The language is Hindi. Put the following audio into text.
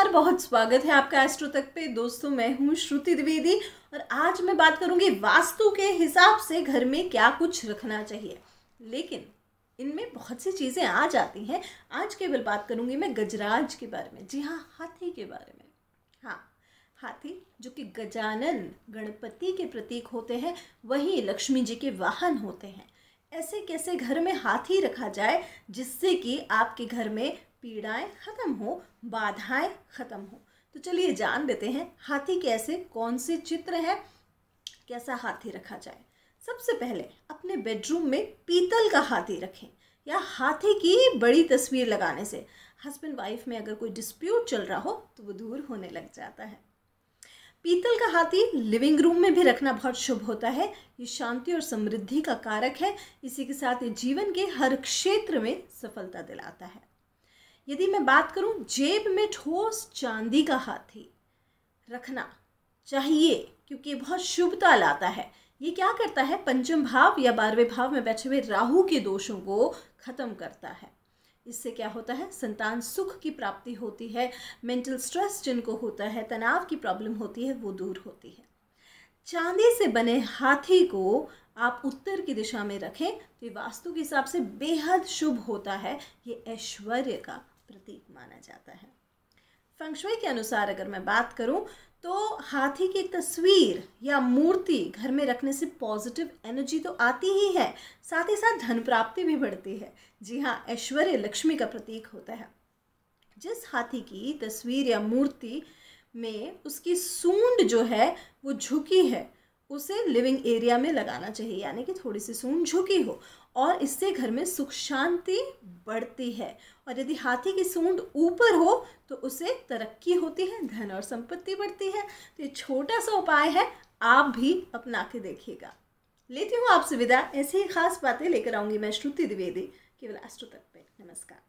नमस्कार बहुत स्वागत है आपका एस्ट्रो तक पे दोस्तों मैं हूँ श्रुति द्विवेदी और आज मैं बात करूंगी वास्तु के हिसाब से घर में क्या कुछ रखना चाहिए लेकिन इनमें बहुत सी चीज़ें आ जाती हैं आज केवल बात करूंगी मैं गजराज के बारे में जी हाँ हाथी के बारे में हाँ हाथी जो कि गजानन गणपति के प्रतीक होते हैं वही लक्ष्मी जी के वाहन होते हैं ऐसे कैसे घर में हाथी रखा जाए जिससे कि आपके घर में पीड़ाएं ख़त्म हो बाधाएं ख़त्म हो तो चलिए जान लेते हैं हाथी कैसे कौन से चित्र है कैसा हाथी रखा जाए सबसे पहले अपने बेडरूम में पीतल का हाथी रखें या हाथी की बड़ी तस्वीर लगाने से हस्बैंड वाइफ में अगर कोई डिस्प्यूट चल रहा हो तो वो दूर होने लग जाता है पीतल का हाथी लिविंग रूम में भी रखना बहुत शुभ होता है ये शांति और समृद्धि का कारक है इसी के साथ ये जीवन के हर क्षेत्र में सफलता दिलाता है यदि मैं बात करूं जेब में ठोस चांदी का हाथी रखना चाहिए क्योंकि बहुत शुभता लाता है ये क्या करता है पंचम भाव या बारहवें भाव में बैठे हुए राहु के दोषों को ख़त्म करता है इससे क्या होता है संतान सुख की प्राप्ति होती है मेंटल स्ट्रेस जिनको होता है तनाव की प्रॉब्लम होती है वो दूर होती है चांदी से बने हाथी को आप उत्तर की दिशा में रखें तो वास्तु के हिसाब से बेहद शुभ होता है ये ऐश्वर्य का प्रतीक माना जाता है फंक्शुई के अनुसार अगर मैं बात करूं तो हाथी की तस्वीर या मूर्ति घर में रखने से पॉजिटिव एनर्जी तो आती ही है साथ ही साथ धन प्राप्ति भी बढ़ती है जी हाँ ऐश्वर्य लक्ष्मी का प्रतीक होता है जिस हाथी की तस्वीर या मूर्ति में उसकी सूंड जो है वो झुकी है उसे लिविंग एरिया में लगाना चाहिए यानी कि थोड़ी सी सून झुकी हो और इससे घर में सुख शांति बढ़ती है और यदि हाथी की सूंड ऊपर हो तो उसे तरक्की होती है धन और संपत्ति बढ़ती है तो ये छोटा सा उपाय है आप भी अपना के देखिएगा लेती हूँ आपसे विदा ऐसी ही खास बातें लेकर आऊँगी मैं श्रुति द्विवेदी केवल एस्ट्रो तक पे नमस्कार